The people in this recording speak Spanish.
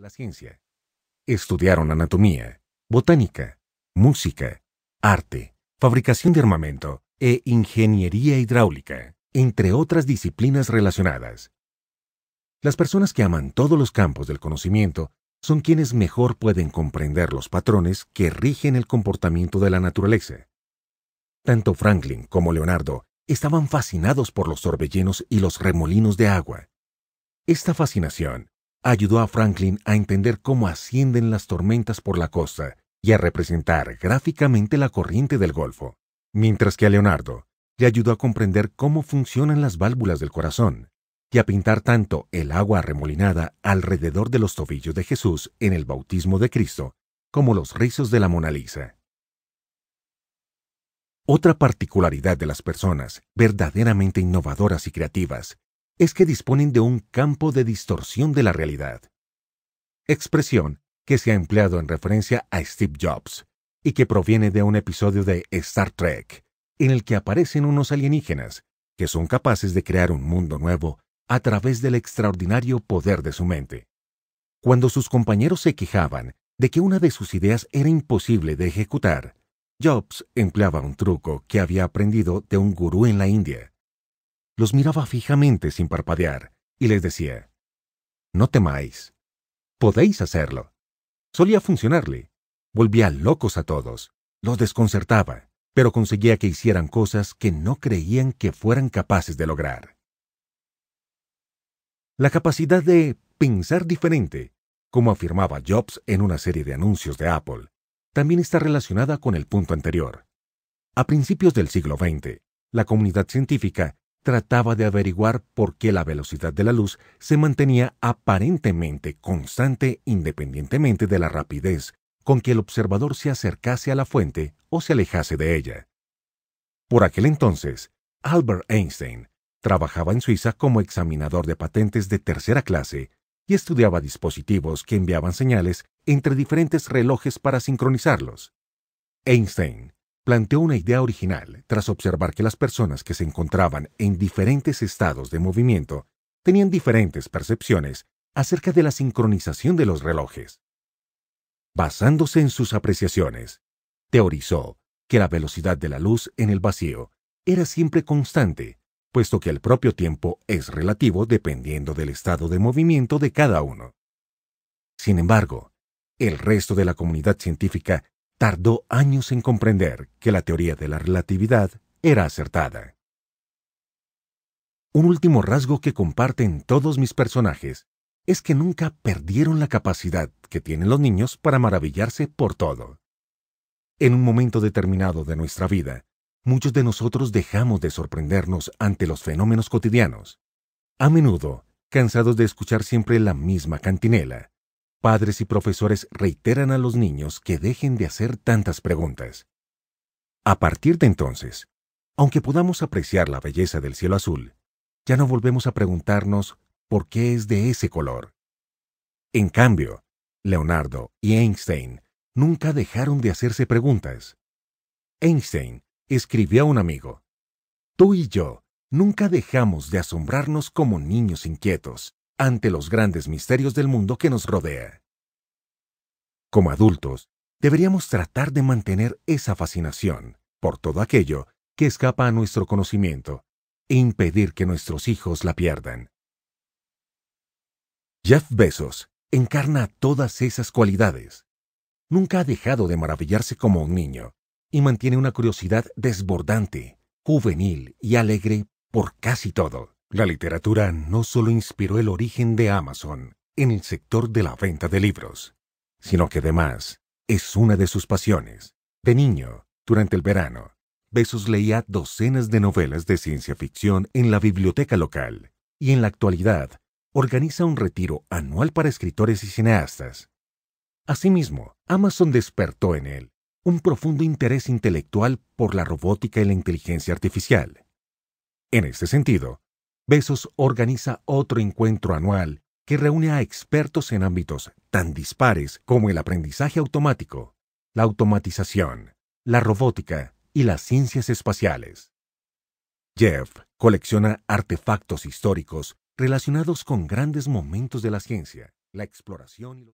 la ciencia. Estudiaron anatomía, botánica, música, arte, fabricación de armamento e ingeniería hidráulica, entre otras disciplinas relacionadas. Las personas que aman todos los campos del conocimiento son quienes mejor pueden comprender los patrones que rigen el comportamiento de la naturaleza. Tanto Franklin como Leonardo estaban fascinados por los torbellinos y los remolinos de agua. Esta fascinación ayudó a Franklin a entender cómo ascienden las tormentas por la costa y a representar gráficamente la corriente del Golfo, mientras que a Leonardo le ayudó a comprender cómo funcionan las válvulas del corazón y a pintar tanto el agua remolinada alrededor de los tobillos de Jesús en el bautismo de Cristo como los rizos de la Mona Lisa. Otra particularidad de las personas verdaderamente innovadoras y creativas es que disponen de un campo de distorsión de la realidad. Expresión que se ha empleado en referencia a Steve Jobs y que proviene de un episodio de Star Trek, en el que aparecen unos alienígenas que son capaces de crear un mundo nuevo a través del extraordinario poder de su mente. Cuando sus compañeros se quejaban de que una de sus ideas era imposible de ejecutar, Jobs empleaba un truco que había aprendido de un gurú en la India los miraba fijamente sin parpadear y les decía, No temáis, podéis hacerlo. Solía funcionarle. Volvía locos a todos, los desconcertaba, pero conseguía que hicieran cosas que no creían que fueran capaces de lograr. La capacidad de pensar diferente, como afirmaba Jobs en una serie de anuncios de Apple, también está relacionada con el punto anterior. A principios del siglo XX, la comunidad científica trataba de averiguar por qué la velocidad de la luz se mantenía aparentemente constante independientemente de la rapidez con que el observador se acercase a la fuente o se alejase de ella. Por aquel entonces, Albert Einstein trabajaba en Suiza como examinador de patentes de tercera clase y estudiaba dispositivos que enviaban señales entre diferentes relojes para sincronizarlos. Einstein planteó una idea original tras observar que las personas que se encontraban en diferentes estados de movimiento tenían diferentes percepciones acerca de la sincronización de los relojes. Basándose en sus apreciaciones, teorizó que la velocidad de la luz en el vacío era siempre constante, puesto que el propio tiempo es relativo dependiendo del estado de movimiento de cada uno. Sin embargo, el resto de la comunidad científica tardó años en comprender que la teoría de la relatividad era acertada. Un último rasgo que comparten todos mis personajes es que nunca perdieron la capacidad que tienen los niños para maravillarse por todo. En un momento determinado de nuestra vida, muchos de nosotros dejamos de sorprendernos ante los fenómenos cotidianos. A menudo, cansados de escuchar siempre la misma cantinela, Padres y profesores reiteran a los niños que dejen de hacer tantas preguntas. A partir de entonces, aunque podamos apreciar la belleza del cielo azul, ya no volvemos a preguntarnos por qué es de ese color. En cambio, Leonardo y Einstein nunca dejaron de hacerse preguntas. Einstein escribió a un amigo, Tú y yo nunca dejamos de asombrarnos como niños inquietos ante los grandes misterios del mundo que nos rodea. Como adultos, deberíamos tratar de mantener esa fascinación por todo aquello que escapa a nuestro conocimiento e impedir que nuestros hijos la pierdan. Jeff Bezos encarna todas esas cualidades. Nunca ha dejado de maravillarse como un niño y mantiene una curiosidad desbordante, juvenil y alegre por casi todo. La literatura no solo inspiró el origen de Amazon en el sector de la venta de libros, sino que además es una de sus pasiones. De niño, durante el verano, Besos leía docenas de novelas de ciencia ficción en la biblioteca local y en la actualidad organiza un retiro anual para escritores y cineastas. Asimismo, Amazon despertó en él un profundo interés intelectual por la robótica y la inteligencia artificial. En este sentido, Besos organiza otro encuentro anual que reúne a expertos en ámbitos tan dispares como el aprendizaje automático, la automatización, la robótica y las ciencias espaciales. Jeff colecciona artefactos históricos relacionados con grandes momentos de la ciencia, la exploración y